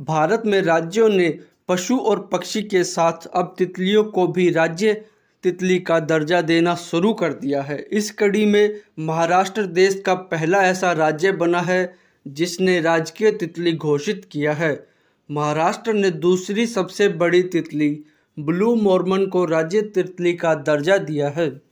भारत में राज्यों ने पशु और पक्षी के साथ अब तितलियों को भी राज्य तितली का दर्जा देना शुरू कर दिया है इस कड़ी में महाराष्ट्र देश का पहला ऐसा राज्य बना है जिसने राजकीय तितली घोषित किया है महाराष्ट्र ने दूसरी सबसे बड़ी तितली ब्लू मोर्मन को राज्य तितली का दर्जा दिया है